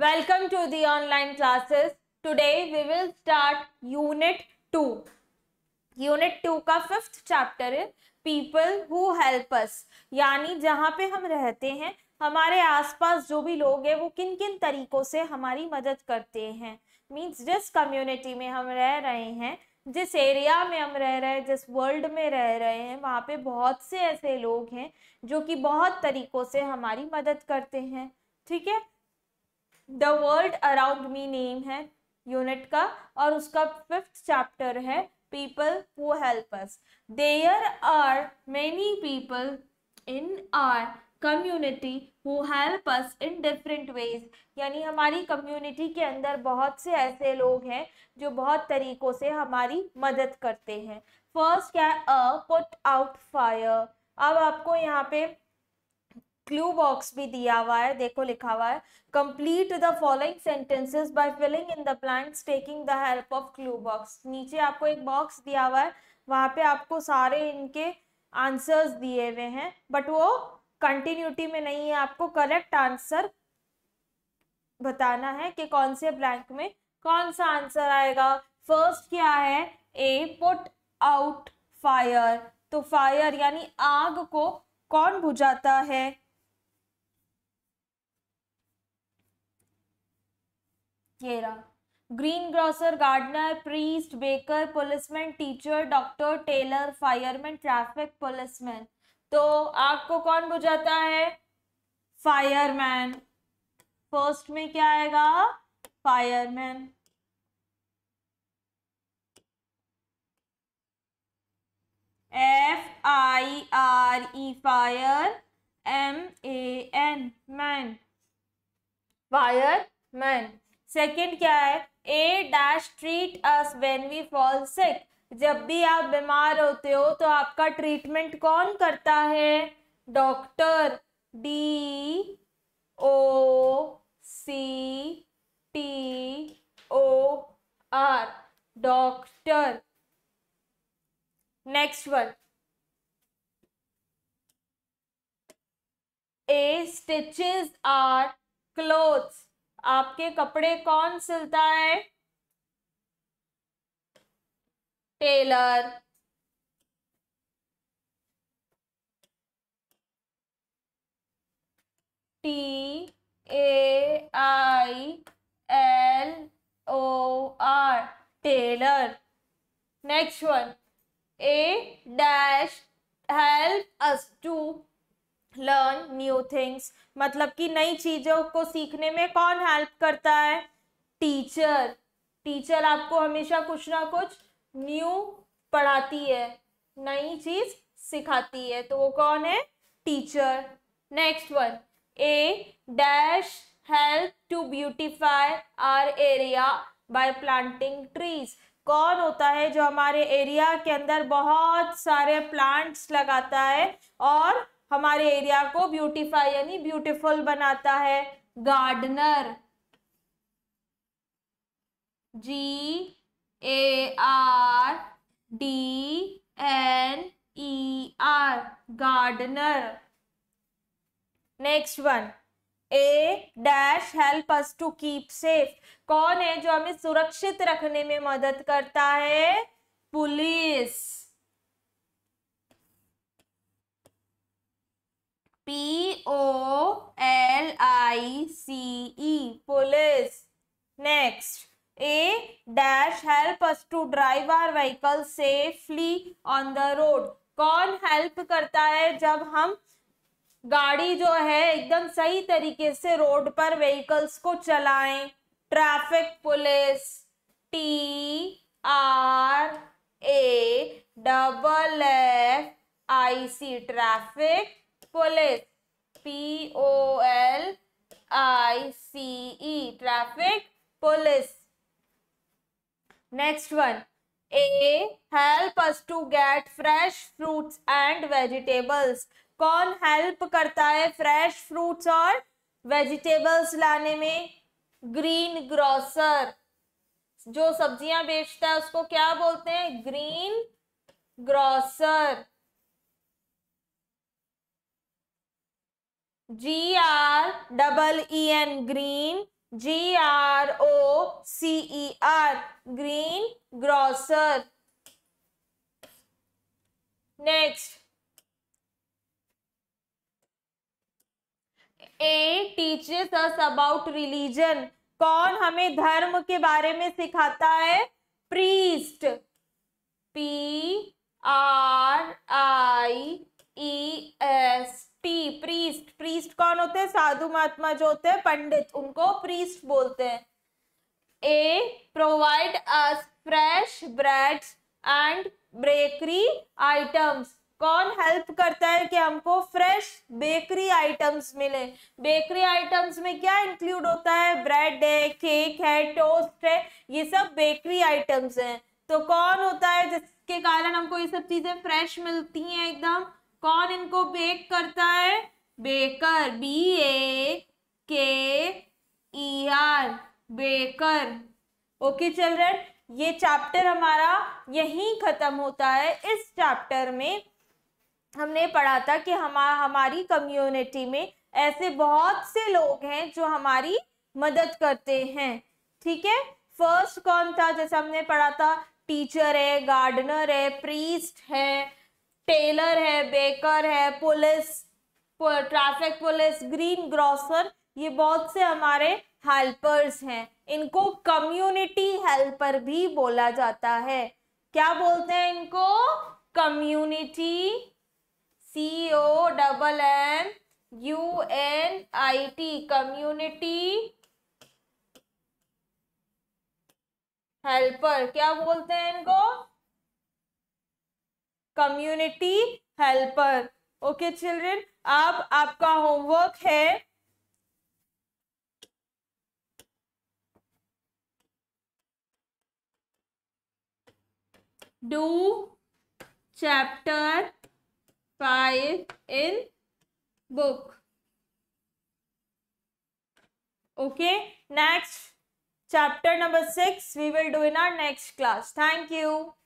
welcome to the online classes Today we will start unit two unit two का fifth chapter है people who help us यानी जहाँ पे हम रहते हैं हमारे आसपास जो भी लोग हैं वो किन किन तरीकों से हमारी मदद करते हैं मीन्स जिस कम्युनिटी में हम रह रहे हैं जिस एरिया में हम रह रहे हैं जिस वर्ल्ड में रह रहे हैं वहाँ पे बहुत से ऐसे लोग हैं जो कि बहुत तरीक़ों से हमारी मदद करते हैं ठीक है the world around me name है यूनिट का और उसका फिफ्थ चैप्टर है people who help us there are many people in our community who help us in different ways यानी हमारी कम्युनिटी के अंदर बहुत से ऐसे लोग हैं जो बहुत तरीक़ों से हमारी मदद करते हैं फर्स्ट क्या है अ पुट आउट फायर अब आपको यहाँ पे क्लू बॉक्स भी दिया हुआ है देखो लिखा हुआ है complete the following sentences by filling in the blanks taking the help of clue box नीचे आपको एक बॉक्स दिया हुआ है वहां पे आपको सारे इनके आंसर्स दिए हुए हैं बट वो कंटिन्यूटी में नहीं है आपको करेक्ट आंसर बताना है कि कौन से ब्लैंक में कौन सा आंसर आएगा फर्स्ट क्या है ए पुट आउट फायर तो फायर यानी आग को कौन बुझाता है ये रहा green grocer gardener priest baker policeman teacher doctor tailor fireman traffic policeman तो आग को कौन बुझाता है फायरमैन फर्स्ट में क्या आएगा fireman F I R E fire M A N man fire man second क्या है a dash treat us when we fall sick जब भी आप बीमार होते हो तो आपका ट्रीटमेंट कौन करता है doctor D O C T O R doctor next one a stitches our clothes आपके कपड़े कौन सिलता है tailor T A I L O R tailor next one a dash help us to learn new things मतलब कि नई चीज़ों को सीखने में कौन हेल्प करता है टीचर टीचर आपको हमेशा कुछ ना कुछ न्यू पढ़ाती है नई चीज़ सिखाती है तो वो कौन है teacher next one a dash help to beautify our area by planting trees कौन होता है जो हमारे एरिया के अंदर बहुत सारे प्लांट्स लगाता है और हमारे एरिया को ब्यूटीफाई यानी ब्यूटीफुल बनाता है gardener G A R D N E R gardener next one a dash help us to keep safe कौन है जो हमें सुरक्षित रखने में मदद करता है police I C E police next a dash help us to drive our vehicle safely on the road कौन हेल्प करता है जब हम गाड़ी जो है एकदम सही तरीके से रोड पर व्हीकल्स को चलाएं traffic police T R A double F I C traffic police P O L I C E traffic police next one a help us to get fresh fruits and vegetables कौन help करता है fresh fruits और vegetables लाने में green grocer जो सब्जियां बेचता है उसको क्या बोलते हैं green grocer G R double E N green G R O C E R green grocer next a teaches us about religion कौन हमें धर्म के बारे में सिखाता है priest P R I E S T priest priest कौन होते हैं साधु महात्मा जो होते हैं पंडित उनको प्रीस्ट बोलते हैं a provide us fresh bread and bakery items कौन हेल्प करता है कि हमको फ्रेश बेकरी आइटम्स मिले बेकरी आइटम्स में क्या इंक्लूड होता है ब्रेड है केक है टोस्ट है ये सब बेकरी आइटम्स हैं तो कौन होता है जिसके कारण हमको ये सब चीज़ें फ्रेश मिलती हैं एकदम कौन इनको बेक करता है baker B A K E R baker okay children ये चैप्टर हमारा यहीं ख़त्म होता है इस चैप्टर में हमने पढ़ा था कि हम हमारी कम्युनिटी में ऐसे बहुत से लोग हैं जो हमारी मदद करते हैं ठीक है फर्स्ट कौन था जैसे हमने पढ़ा था टीचर है गार्डनर है प्रीस्ट है टेलर है बेकर है police traffic police green grocer ये बहुत से हमारे हेल्पर्स हैं इनको कम्युनिटी हेल्पर भी बोला जाता है क्या बोलते हैं इनको community C O double M U N I T community helper क्या बोलते हैं इनको कम्युनिटी हेल्पर ओके चिल्ड्रेन आप आपका होमवर्क है do chapter five in book okay next chapter number six we will do in our next class thank you